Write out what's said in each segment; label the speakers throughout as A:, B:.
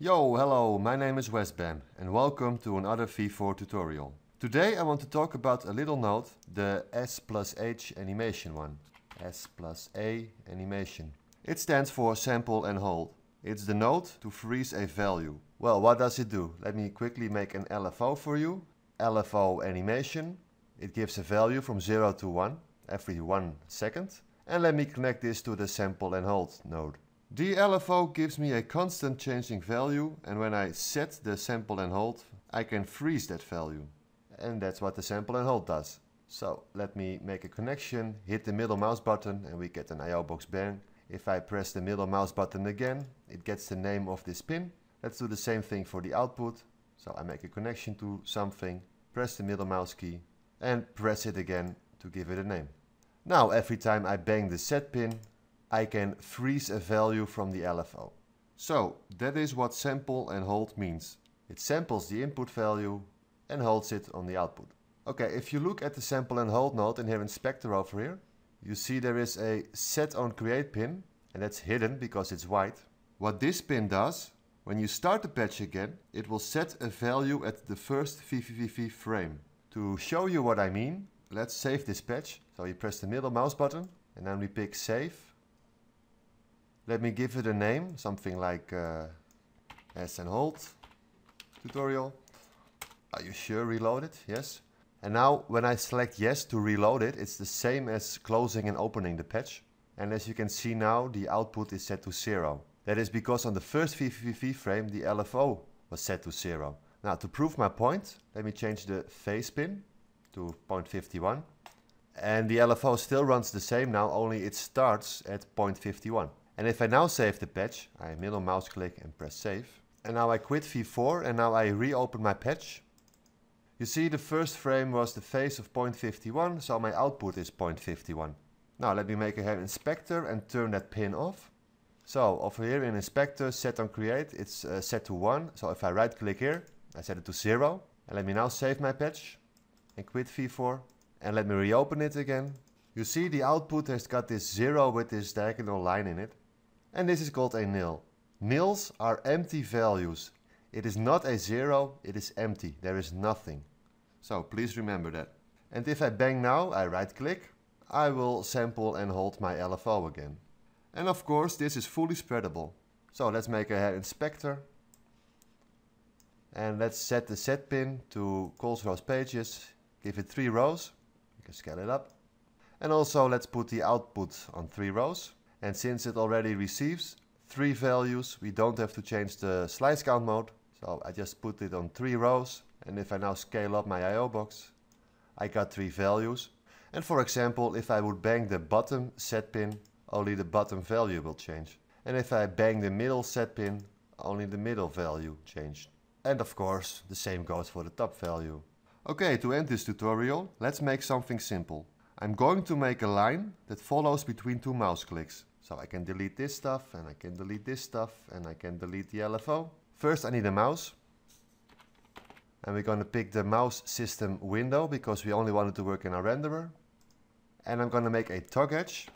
A: Yo, hello, my name is Westbam and welcome to another V4 tutorial. Today I want to talk about a little node, the S plus H animation one. S plus A animation. It stands for sample and hold. It's the node to freeze a value. Well, what does it do? Let me quickly make an LFO for you. LFO animation. It gives a value from 0 to 1 every 1 second. And let me connect this to the sample and hold node. DLFO gives me a constant changing value and when I set the sample and hold, I can freeze that value. And that's what the sample and hold does. So let me make a connection, hit the middle mouse button and we get an IO box bang. If I press the middle mouse button again, it gets the name of this pin. Let's do the same thing for the output. So I make a connection to something, press the middle mouse key and press it again to give it a name. Now every time I bang the set pin, I can freeze a value from the LFO. So that is what sample and hold means. It samples the input value and holds it on the output. Okay, if you look at the sample and hold node in here in Spectre over here, you see there is a set on create pin and that's hidden because it's white. What this pin does, when you start the patch again, it will set a value at the first VVVV frame. To show you what I mean, let's save this patch. So you press the middle mouse button and then we pick save let me give it a name, something like uh, S and hold tutorial. Are you sure reload it? Yes. And now when I select yes to reload it, it's the same as closing and opening the patch. And as you can see now, the output is set to zero. That is because on the first VVV frame, the LFO was set to zero. Now to prove my point, let me change the phase pin to 0.51. And the LFO still runs the same now, only it starts at 0.51. And if I now save the patch, I middle mouse click and press save. And now I quit V4 and now I reopen my patch. You see the first frame was the face of 0.51, so my output is 0.51. Now let me make a head inspector and turn that pin off. So over here in inspector, set on create, it's uh, set to 1. So if I right click here, I set it to 0. And let me now save my patch and quit V4. And let me reopen it again. You see the output has got this 0 with this diagonal line in it and this is called a nil. Nils are empty values. It is not a zero, it is empty. There is nothing. So please remember that. And if I bang now, I right click, I will sample and hold my LFO again. And of course this is fully spreadable. So let's make a inspector. And let's set the set pin to calls rows pages. Give it three rows. You can scale it up. And also let's put the output on three rows. And since it already receives three values, we don't have to change the slice count mode. So I just put it on three rows. And if I now scale up my IO box, I got three values. And for example, if I would bang the bottom set pin, only the bottom value will change. And if I bang the middle set pin, only the middle value changed. And of course, the same goes for the top value. Okay, to end this tutorial, let's make something simple. I'm going to make a line that follows between two mouse clicks. So I can delete this stuff and I can delete this stuff and I can delete the LFO. First I need a mouse. And we're going to pick the mouse system window because we only wanted to work in our renderer. And I'm going to make a toggle edge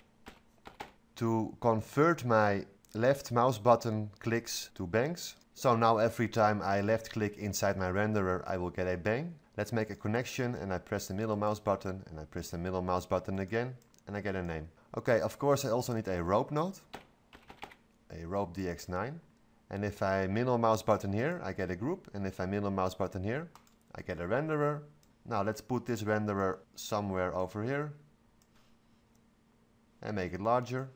A: to convert my left mouse button clicks to banks. So now every time I left click inside my renderer, I will get a bang. Let's make a connection and I press the middle mouse button and I press the middle mouse button again and I get a name. Okay, of course I also need a rope node, a rope DX9. And if I middle mouse button here, I get a group. And if I middle mouse button here, I get a renderer. Now let's put this renderer somewhere over here and make it larger.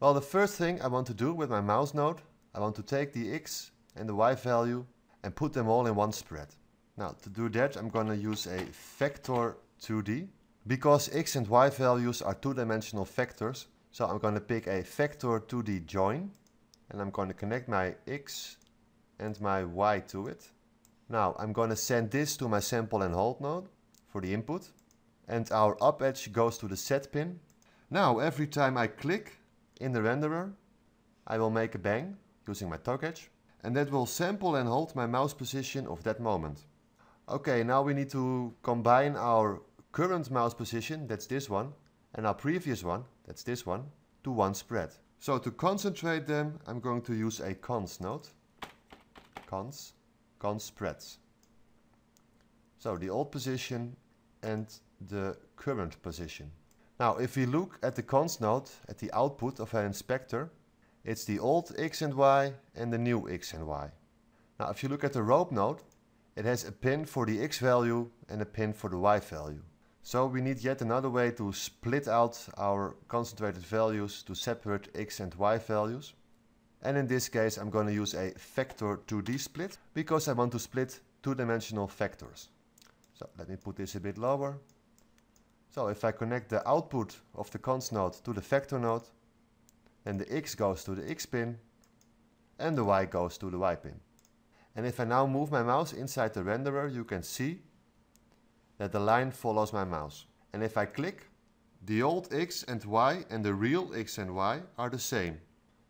A: Well, the first thing I want to do with my mouse node I want to take the x and the y value and put them all in one spread. Now to do that I'm going to use a vector 2D. Because x and y values are two-dimensional vectors, so I'm going to pick a vector 2D join and I'm going to connect my x and my y to it. Now I'm going to send this to my sample and hold node for the input and our up edge goes to the set pin. Now every time I click in the renderer I will make a bang using my toggle edge. And that will sample and hold my mouse position of that moment. Okay, now we need to combine our current mouse position, that's this one, and our previous one, that's this one, to one spread. So to concentrate them, I'm going to use a cons node. Cons, cons spreads. So the old position and the current position. Now if we look at the cons node, at the output of our inspector, it's the old x and y and the new x and y. Now if you look at the rope node, it has a pin for the x value and a pin for the y value. So we need yet another way to split out our concentrated values to separate x and y values. And in this case I'm going to use a vector 2D split because I want to split two-dimensional vectors. So let me put this a bit lower. So if I connect the output of the const node to the vector node, then the X goes to the X pin and the Y goes to the Y pin. And if I now move my mouse inside the renderer, you can see that the line follows my mouse. And if I click, the old X and Y and the real X and Y are the same.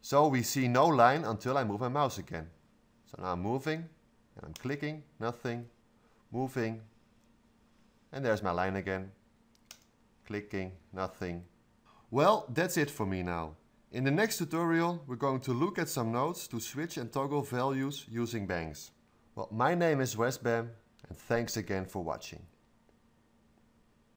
A: So we see no line until I move my mouse again. So now I'm moving and I'm clicking, nothing, moving, and there's my line again. Clicking, nothing. Well, that's it for me now. In the next tutorial, we're going to look at some nodes to switch and toggle values using bangs. Well, my name is Wes Bam, and thanks again for watching.